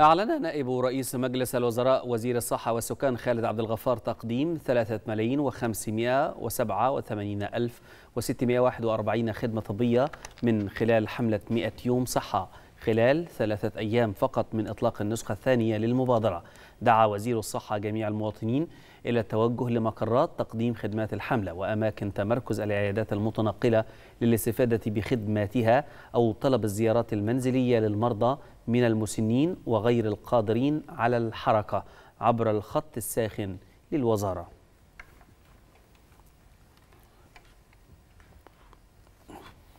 أعلن نائب رئيس مجلس الوزراء وزير الصحة والسكان خالد عبد الغفار تقديم 3 ملايين و587 ألف و641 خدمة طبية من خلال حملة 100 يوم صحة خلال ثلاثة أيام فقط من إطلاق النسخة الثانية للمبادرة دعا وزير الصحة جميع المواطنين إلى التوجه لمقرات تقديم خدمات الحملة وأماكن تمركز العيادات المتنقلة للاستفادة بخدماتها أو طلب الزيارات المنزلية للمرضى من المسنين وغير القادرين على الحركة عبر الخط الساخن للوزارة